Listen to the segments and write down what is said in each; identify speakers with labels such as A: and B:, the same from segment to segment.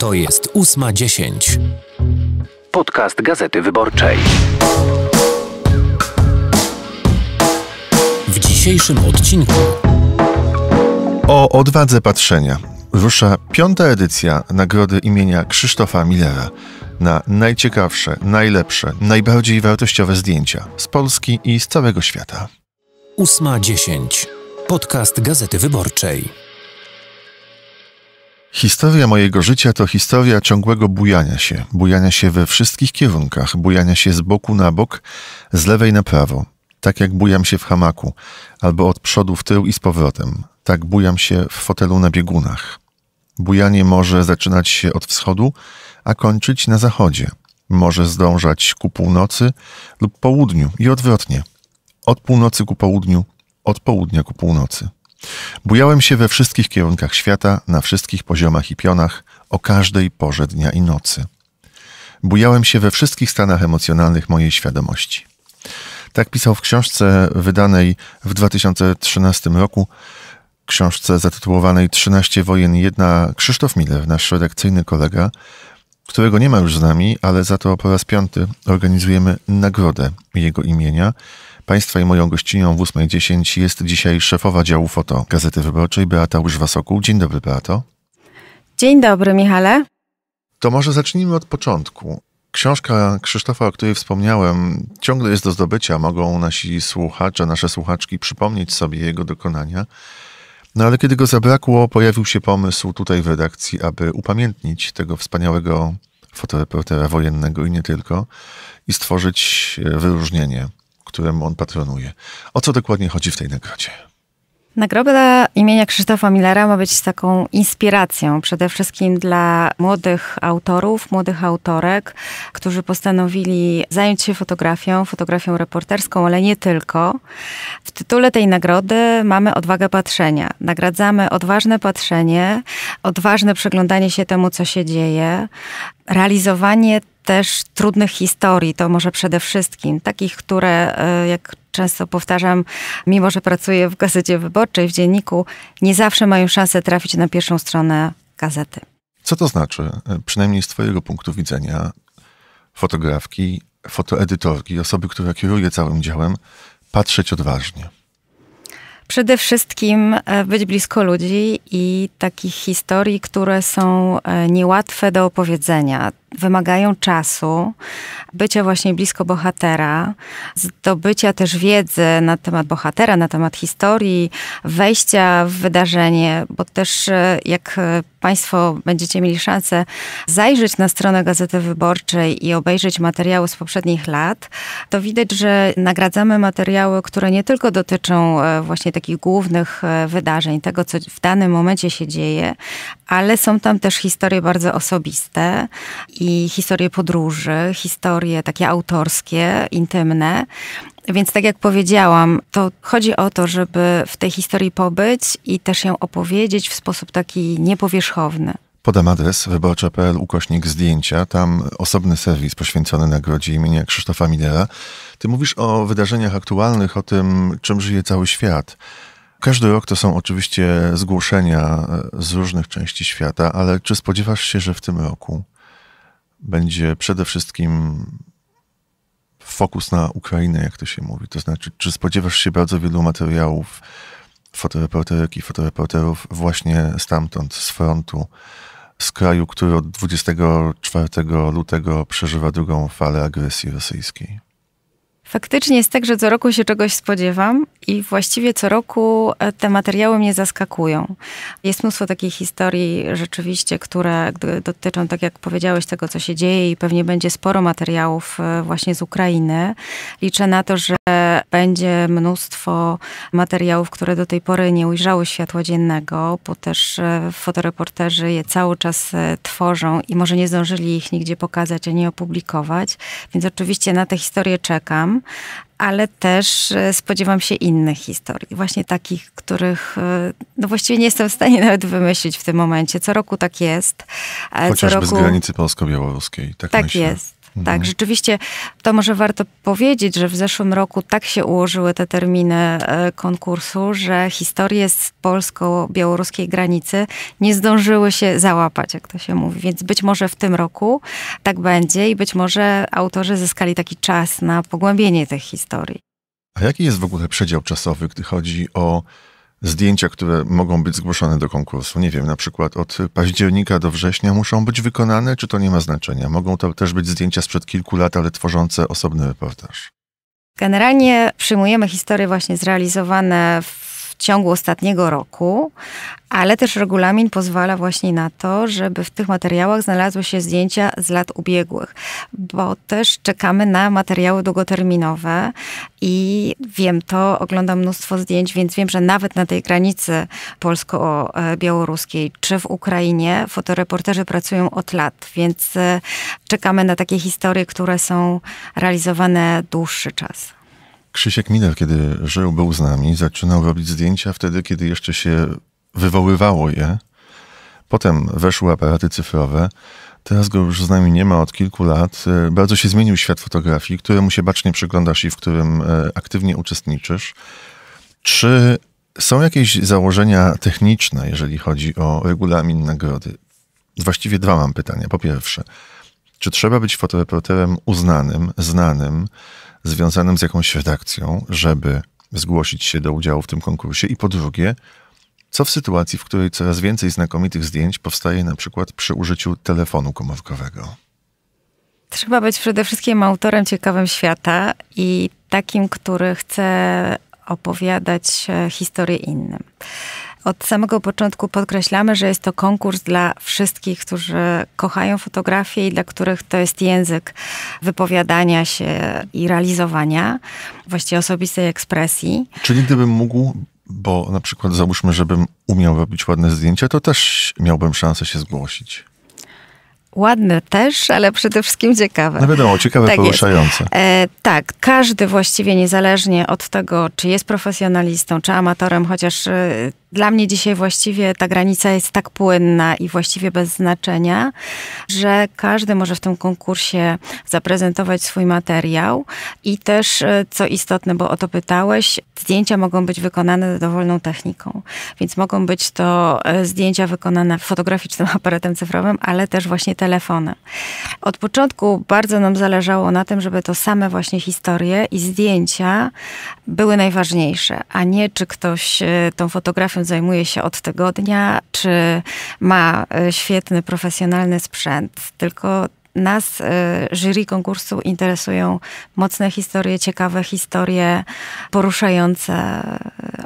A: To jest 8.10. Podcast Gazety Wyborczej. W
B: dzisiejszym odcinku
A: o odwadze patrzenia rusza piąta edycja nagrody imienia Krzysztofa Millera na najciekawsze, najlepsze, najbardziej wartościowe zdjęcia z Polski i z całego świata.
B: 8.10. Podcast Gazety Wyborczej.
A: Historia mojego życia to historia ciągłego bujania się, bujania się we wszystkich kierunkach, bujania się z boku na bok, z lewej na prawo, tak jak bujam się w hamaku, albo od przodu w tył i z powrotem, tak bujam się w fotelu na biegunach. Bujanie może zaczynać się od wschodu, a kończyć na zachodzie. Może zdążać ku północy lub południu i odwrotnie. Od północy ku południu, od południa ku północy. Bujałem się we wszystkich kierunkach świata, na wszystkich poziomach i pionach, o każdej porze dnia i nocy. Bujałem się we wszystkich stanach emocjonalnych mojej świadomości. Tak pisał w książce wydanej w 2013 roku, książce zatytułowanej 13 wojen 1 Krzysztof Miller, nasz redakcyjny kolega, którego nie ma już z nami, ale za to po raz piąty organizujemy nagrodę jego imienia Państwa i moją gościnią w 8.10 jest dzisiaj szefowa działu foto Gazety Wyborczej Beata Łyżwa-Sokół. Dzień dobry, Beato.
B: Dzień dobry, Michale.
A: To może zacznijmy od początku. Książka Krzysztofa, o której wspomniałem, ciągle jest do zdobycia. Mogą nasi słuchacze, nasze słuchaczki przypomnieć sobie jego dokonania. No ale kiedy go zabrakło, pojawił się pomysł tutaj w redakcji, aby upamiętnić tego wspaniałego fotoreportera wojennego i nie tylko i stworzyć e, wyróżnienie któremu on patronuje. O co dokładnie chodzi w tej nagrodzie?
B: Nagroda imienia Krzysztofa Millera ma być taką inspiracją przede wszystkim dla młodych autorów, młodych autorek, którzy postanowili zająć się fotografią, fotografią reporterską, ale nie tylko. W tytule tej nagrody mamy odwagę patrzenia. Nagradzamy odważne patrzenie, odważne przyglądanie się temu, co się dzieje, realizowanie też trudnych historii, to może przede wszystkim takich, które, e, jak często powtarzam, mimo że pracuję w gazecie wyborczej, w dzienniku, nie zawsze mają szansę trafić na pierwszą stronę gazety.
A: Co to znaczy, e, przynajmniej z Twojego punktu widzenia, fotografki, fotoedytorki, osoby, która kieruje całym działem, patrzeć odważnie?
B: Przede wszystkim e, być blisko ludzi i takich historii, które są e, niełatwe do opowiedzenia wymagają czasu, bycia właśnie blisko bohatera, zdobycia też wiedzy na temat bohatera, na temat historii, wejścia w wydarzenie, bo też e, jak e, Państwo będziecie mieli szansę zajrzeć na stronę Gazety Wyborczej i obejrzeć materiały z poprzednich lat, to widać, że nagradzamy materiały, które nie tylko dotyczą e, właśnie takich głównych wydarzeń, tego, co w danym momencie się dzieje, ale są tam też historie bardzo osobiste i historie podróży, historie takie autorskie, intymne. Więc tak jak powiedziałam, to chodzi o to, żeby w tej historii pobyć i też ją opowiedzieć w sposób taki niepowierzchowny.
A: Podam adres wyborcza.pl ukośnik zdjęcia. Tam osobny serwis poświęcony nagrodzie imienia Krzysztofa Midera. Ty mówisz o wydarzeniach aktualnych, o tym, czym żyje cały świat. Każdy rok to są oczywiście zgłoszenia e, z różnych części świata, ale czy spodziewasz się, że w tym roku będzie przede wszystkim fokus na Ukrainę, jak to się mówi. To znaczy, czy spodziewasz się bardzo wielu materiałów fotoreporterek i fotoreporterów właśnie stamtąd, z frontu, z kraju, który od 24 lutego przeżywa drugą falę agresji rosyjskiej?
B: Faktycznie jest tak, że co roku się czegoś spodziewam i właściwie co roku e, te materiały mnie zaskakują. Jest mnóstwo takich historii rzeczywiście, które dotyczą, tak jak powiedziałeś, tego, co się dzieje i pewnie będzie sporo materiałów e, właśnie z Ukrainy. Liczę na to, że będzie mnóstwo materiałów, które do tej pory nie ujrzały światła dziennego, bo też e, fotoreporterzy je cały czas tworzą i może nie zdążyli ich nigdzie pokazać ani opublikować. Więc oczywiście na te historie czekam ale też e, spodziewam się innych historii, właśnie takich, których e, no właściwie nie jestem w stanie nawet wymyślić w tym momencie. Co roku tak jest. Chociażby roku... z granicy
A: polsko-białoruskiej, tak, tak myślę. jest. Mhm. Tak,
B: rzeczywiście to może warto powiedzieć, że w zeszłym roku tak się ułożyły te terminy e, konkursu, że historie z polsko-białoruskiej granicy nie zdążyły się załapać, jak to się mówi. Więc być może w tym roku tak będzie i być może autorzy zyskali taki czas na pogłębienie tych historii.
A: A jaki jest w ogóle przedział czasowy, gdy chodzi o zdjęcia, które mogą być zgłoszone do konkursu, nie wiem, na przykład od października do września, muszą być wykonane, czy to nie ma znaczenia? Mogą to też być zdjęcia sprzed kilku lat, ale tworzące osobny reportaż.
B: Generalnie przyjmujemy historie właśnie zrealizowane w ciągu ostatniego roku, ale też regulamin pozwala właśnie na to, żeby w tych materiałach znalazły się zdjęcia z lat ubiegłych, bo też czekamy na materiały długoterminowe i wiem to, oglądam mnóstwo zdjęć, więc wiem, że nawet na tej granicy polsko-białoruskiej czy w Ukrainie fotoreporterzy pracują od lat, więc e, czekamy na takie historie, które są realizowane dłuższy czas.
A: Krzysiek Miller, kiedy żył, był z nami, zaczynał robić zdjęcia wtedy, kiedy jeszcze się wywoływało je. Potem weszły aparaty cyfrowe. Teraz go już z nami nie ma od kilku lat. E, bardzo się zmienił świat fotografii, któremu się bacznie przyglądasz i w którym e, aktywnie uczestniczysz. Czy są jakieś założenia techniczne, jeżeli chodzi o regulamin nagrody? Właściwie dwa mam pytania. Po pierwsze, czy trzeba być fotoreporterem uznanym, znanym, związanym z jakąś redakcją, żeby zgłosić się do udziału w tym konkursie? I po drugie, co w sytuacji, w której coraz więcej znakomitych zdjęć powstaje na przykład przy użyciu telefonu komórkowego?
B: Trzeba być przede wszystkim autorem ciekawym świata i takim, który chce opowiadać historię innym. Od samego początku podkreślamy, że jest to konkurs dla wszystkich, którzy kochają fotografię i dla których to jest język wypowiadania się i realizowania właściwie osobistej ekspresji.
A: Czyli gdybym mógł bo na przykład załóżmy, żebym umiał robić ładne zdjęcia, to też miałbym szansę się
B: zgłosić. Ładne też, ale przede wszystkim ciekawe. No wiadomo, ciekawe, tak poruszające. E, tak, każdy właściwie niezależnie od tego, czy jest profesjonalistą, czy amatorem, chociaż e, dla mnie dzisiaj właściwie ta granica jest tak płynna i właściwie bez znaczenia, że każdy może w tym konkursie zaprezentować swój materiał i też, e, co istotne, bo o to pytałeś, zdjęcia mogą być wykonane dowolną techniką, więc mogą być to e, zdjęcia wykonane fotograficznym aparatem cyfrowym, ale też właśnie telefonem. Od początku bardzo nam zależało na tym, żeby to same właśnie historie i zdjęcia były najważniejsze, a nie czy ktoś e, tą fotografią zajmuje się od tygodnia, czy ma e, świetny, profesjonalny sprzęt, tylko nas, e, jury konkursu, interesują mocne historie, ciekawe historie, poruszające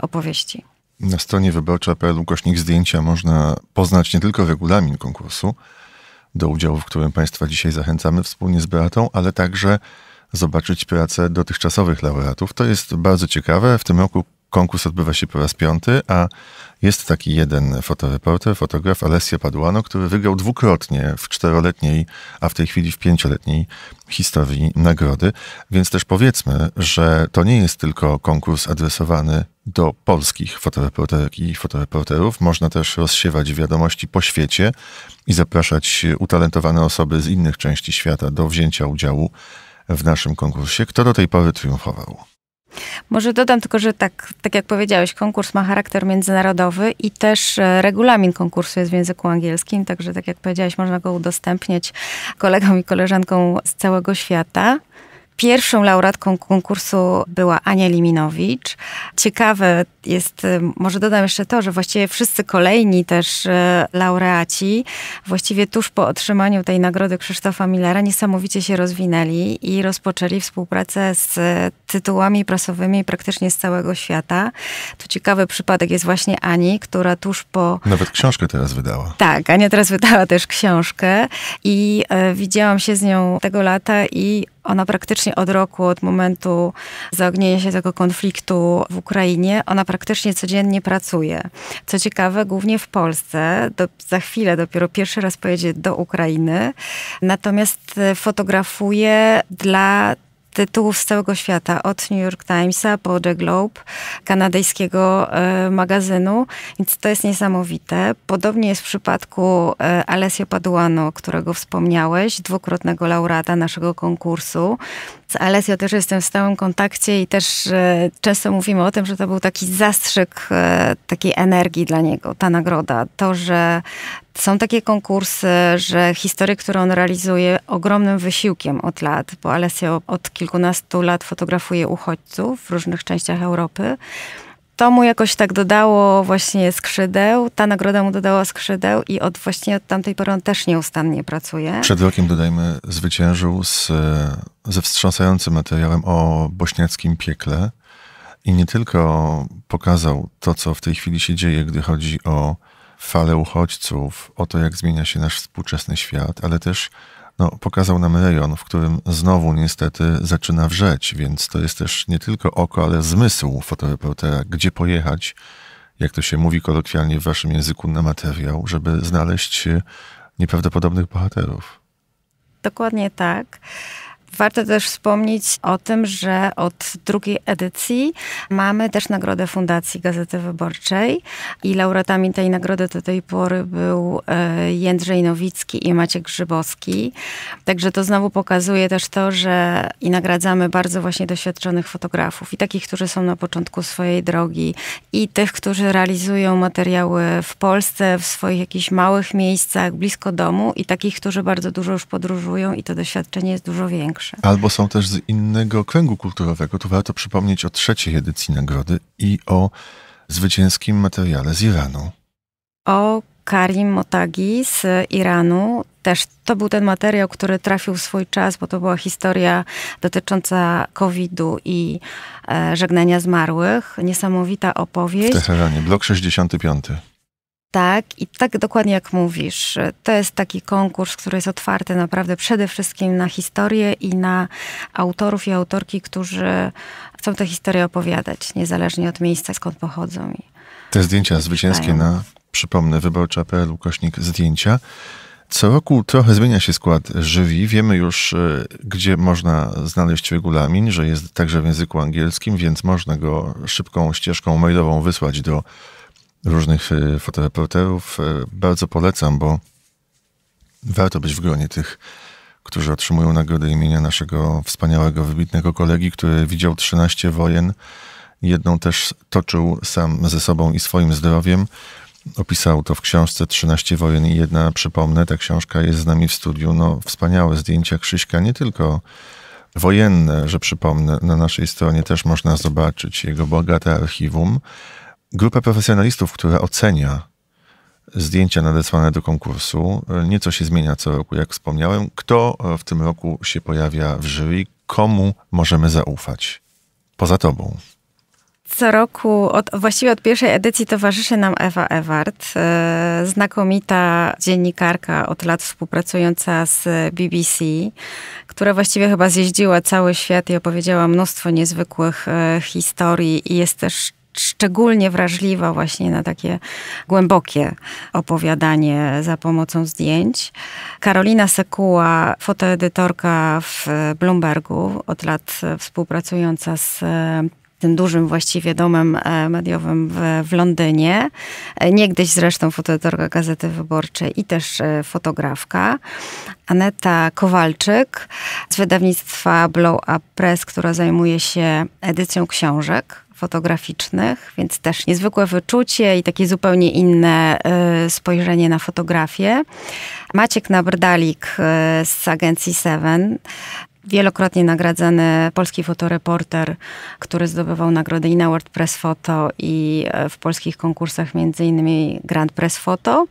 B: opowieści.
A: Na stronie wyborcza.pl ukośnik zdjęcia można poznać nie tylko regulamin konkursu, do udziału, w którym Państwa dzisiaj zachęcamy wspólnie z Beatą, ale także zobaczyć pracę dotychczasowych laureatów. To jest bardzo ciekawe. W tym roku konkurs odbywa się po raz piąty, a jest taki jeden fotoreporter, fotograf Alessia Paduano, który wygrał dwukrotnie w czteroletniej, a w tej chwili w pięcioletniej historii nagrody. Więc też powiedzmy, że to nie jest tylko konkurs adresowany do polskich fotoreporterek i fotoreporterów. Można też rozsiewać wiadomości po świecie i zapraszać utalentowane osoby z innych części świata do wzięcia udziału w naszym konkursie. Kto do tej pory triumfował?
B: Może dodam tylko, że tak, tak jak powiedziałeś, konkurs ma charakter międzynarodowy i też e, regulamin konkursu jest w języku angielskim, także tak jak powiedziałeś, można go udostępniać kolegom i koleżankom z całego świata. Pierwszą laureatką konkursu była Ania Liminowicz. Ciekawe jest, y, może dodam jeszcze to, że właściwie wszyscy kolejni też y, laureaci, właściwie tuż po otrzymaniu tej nagrody Krzysztofa Millera, niesamowicie się rozwinęli i rozpoczęli współpracę z y, tytułami prasowymi praktycznie z całego świata. To ciekawy przypadek jest właśnie Ani, która tuż po.
A: Nawet książkę teraz wydała.
B: Tak, Ania teraz wydała też książkę i widziałam się z nią tego lata i ona praktycznie od roku, od momentu zaognienia się tego konfliktu w Ukrainie, ona praktycznie codziennie pracuje. Co ciekawe, głównie w Polsce. Do, za chwilę dopiero pierwszy raz pojedzie do Ukrainy. Natomiast e, fotografuje dla tytułów z całego świata, od New York Timesa po The Globe, kanadyjskiego e, magazynu, więc to jest niesamowite. Podobnie jest w przypadku e, Alessio Paduano, którego wspomniałeś, dwukrotnego laureata naszego konkursu. Z Alessio też jestem w stałym kontakcie i też e, często mówimy o tym, że to był taki zastrzyk e, takiej energii dla niego, ta nagroda. To, że są takie konkursy, że historie, które on realizuje ogromnym wysiłkiem od lat, bo Alessio od kilkunastu lat fotografuje uchodźców w różnych częściach Europy to mu jakoś tak dodało właśnie skrzydeł, ta nagroda mu dodała skrzydeł i od właśnie od tamtej pory on też nieustannie pracuje. Przed
A: rokiem, dodajmy, zwyciężył z, e, ze wstrząsającym materiałem o bośniackim piekle i nie tylko pokazał to, co w tej chwili się dzieje, gdy chodzi o falę uchodźców, o to, jak zmienia się nasz współczesny świat, ale też no, pokazał nam rejon, w którym znowu niestety zaczyna wrzeć, więc to jest też nie tylko oko, ale zmysł fotoreportera, gdzie pojechać, jak to się mówi kolokwialnie w waszym języku, na materiał, żeby znaleźć
B: nieprawdopodobnych bohaterów. Dokładnie tak. Warto też wspomnieć o tym, że od drugiej edycji mamy też nagrodę Fundacji Gazety Wyborczej i laureatami tej nagrody do tej pory był e, Jędrzej Nowicki i Maciek Grzybowski. Także to znowu pokazuje też to, że i nagradzamy bardzo właśnie doświadczonych fotografów i takich, którzy są na początku swojej drogi i tych, którzy realizują materiały w Polsce, w swoich jakichś małych miejscach, blisko domu i takich, którzy bardzo dużo już podróżują i to doświadczenie jest dużo większe większe.
A: Albo są też z innego kręgu kulturowego. Tu warto przypomnieć o trzeciej edycji nagrody i o zwycięskim materiale z Iranu.
B: O Karim Motagi z Iranu. Też to był ten materiał, który trafił w swój czas, bo to była historia dotycząca COVID-u i e, żegnania zmarłych. Niesamowita opowieść. W
A: Teheranie, blok 65.
B: Tak, i tak dokładnie jak mówisz, to jest taki konkurs, który jest otwarty naprawdę przede wszystkim na historię i na autorów i autorki, którzy chcą tę historię opowiadać, niezależnie od miejsca, skąd pochodzą.
A: Te zdjęcia zwycięskie na, przypomnę, wyborcza.pl, ukośnik zdjęcia. Co roku trochę zmienia się skład żywi. Wiemy już, e, gdzie można znaleźć regulamin, że jest także w języku angielskim, więc można go szybką ścieżką mailową wysłać do różnych e, fotoreporterów e, Bardzo polecam, bo warto być w gronie tych, którzy otrzymują nagrodę imienia naszego wspaniałego, wybitnego kolegi, który widział 13 wojen. Jedną też toczył sam ze sobą i swoim zdrowiem. Opisał to w książce 13 wojen i jedna, przypomnę, ta książka jest z nami w studiu. No, wspaniałe zdjęcia Krzyśka, nie tylko wojenne, że przypomnę, na naszej stronie też można zobaczyć jego bogate archiwum, Grupa profesjonalistów, która ocenia zdjęcia nadesłane do konkursu, nieco się zmienia co roku, jak wspomniałem. Kto e, w tym roku się pojawia w jury? Komu możemy zaufać? Poza tobą.
B: Co roku, od, właściwie od pierwszej edycji, towarzyszy nam Ewa Ewart, e, znakomita dziennikarka od lat współpracująca z BBC, która właściwie chyba zjeździła cały świat i opowiedziała mnóstwo niezwykłych e, historii i jest też szczególnie wrażliwa właśnie na takie głębokie opowiadanie za pomocą zdjęć. Karolina Sekuła, fotoedytorka w Bloombergu, od lat współpracująca z e, tym dużym właściwie domem e, mediowym w, w Londynie. E, niegdyś zresztą fotoedytorka Gazety Wyborczej i też fotografka. Aneta Kowalczyk z wydawnictwa Blow Up Press, która zajmuje się edycją książek fotograficznych, więc też niezwykłe wyczucie i takie zupełnie inne y, spojrzenie na fotografię. Maciek Nabrdalik y, z agencji Seven wielokrotnie nagradzany polski fotoreporter, który zdobywał nagrody i na Press Photo i y, w polskich konkursach, między innymi Grand Press Photo.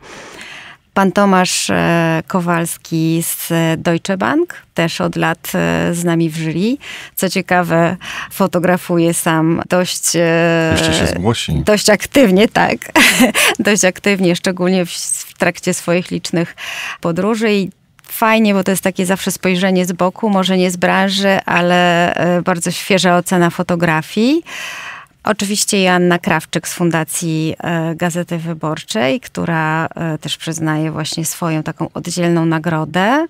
B: Pan Tomasz e, Kowalski z e, Deutsche Bank, też od lat e, z nami w jury. Co ciekawe, fotografuje sam dość... Jeszcze się Dość aktywnie, tak. dość aktywnie, szczególnie w, w trakcie swoich licznych podróży i fajnie, bo to jest takie zawsze spojrzenie z boku, może nie z branży, ale bardzo świeża ocena fotografii. Oczywiście Joanna Krawczyk z Fundacji e, Gazety Wyborczej, która e, też przyznaje właśnie swoją taką oddzielną nagrodę.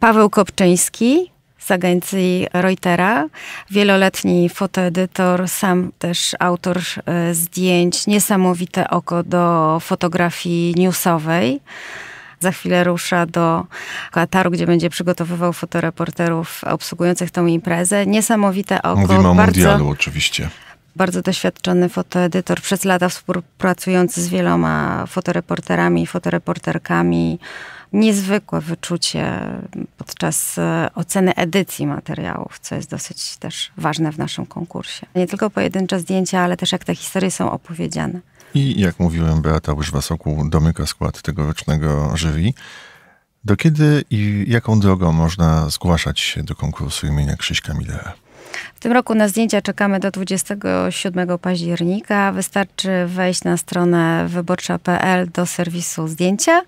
B: Paweł Kopczyński z agencji Reutera, wieloletni fotoedytor, sam też autor e, zdjęć, niesamowite oko do fotografii newsowej. Za chwilę rusza do Kataru, gdzie będzie przygotowywał fotoreporterów obsługujących tą imprezę. Niesamowite oko. Mówimy o bardzo... mundialu
A: oczywiście
B: bardzo doświadczony fotoedytor, przez lata współpracujący z wieloma fotoreporterami i fotoreporterkami. Niezwykłe wyczucie podczas e, oceny edycji materiałów, co jest dosyć też ważne w naszym konkursie. Nie tylko pojedyncze zdjęcia, ale też jak te historie są opowiedziane.
A: I jak mówiłem, Beata Łyżwa-Sokół domyka skład tegorocznego żywi. Do kiedy i jaką drogą można zgłaszać się do konkursu imienia Krzyśka Milera?
B: W tym roku na zdjęcia czekamy do 27 października. Wystarczy wejść na stronę wyborcza.pl do serwisu zdjęcia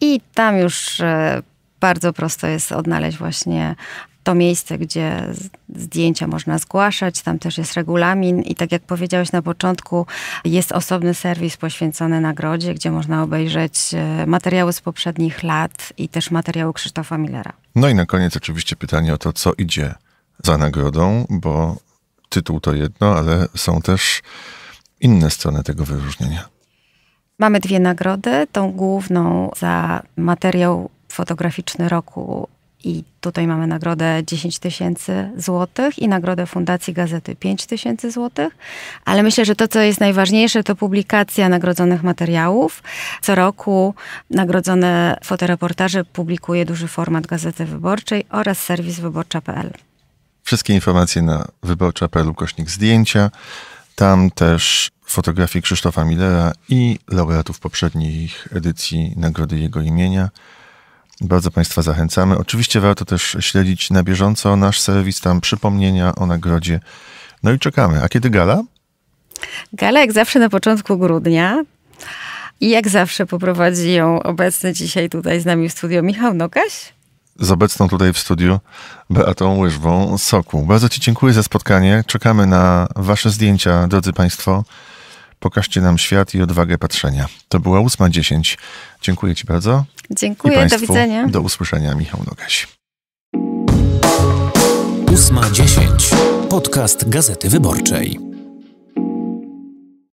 B: i tam już e, bardzo prosto jest odnaleźć właśnie to miejsce, gdzie zdjęcia można zgłaszać. Tam też jest regulamin i tak jak powiedziałeś na początku, jest osobny serwis poświęcony nagrodzie, gdzie można obejrzeć e, materiały z poprzednich lat i też materiały Krzysztofa Millera.
A: No i na koniec oczywiście pytanie o to, co idzie za nagrodą, bo tytuł to jedno, ale są też inne strony tego wyróżnienia.
B: Mamy dwie nagrody. Tą główną za materiał fotograficzny roku i tutaj mamy nagrodę 10 tysięcy złotych i nagrodę Fundacji Gazety 5 tysięcy złotych. Ale myślę, że to, co jest najważniejsze, to publikacja nagrodzonych materiałów. Co roku nagrodzone fotoreportaże publikuje duży format Gazety Wyborczej oraz serwis wyborcza.pl.
A: Wszystkie informacje na wyborcza.pl kośnik zdjęcia. Tam też fotografii Krzysztofa Millera i laureatów poprzednich edycji nagrody jego imienia. Bardzo Państwa zachęcamy. Oczywiście warto też śledzić na bieżąco nasz serwis, tam przypomnienia o nagrodzie. No i czekamy. A kiedy gala?
B: Gala jak zawsze na początku grudnia. I jak zawsze poprowadzi ją obecny dzisiaj tutaj z nami w studio Michał Nokaś
A: z obecną tutaj w studiu Beatą Łyżwą Soku. Bardzo Ci dziękuję za spotkanie. Czekamy na Wasze zdjęcia, drodzy Państwo. Pokażcie nam świat i odwagę patrzenia. To była 8.10. Dziękuję Ci bardzo.
B: Dziękuję, Państwu do widzenia.
A: Do usłyszenia, Michał Nogaś. 8.10. Podcast Gazety Wyborczej.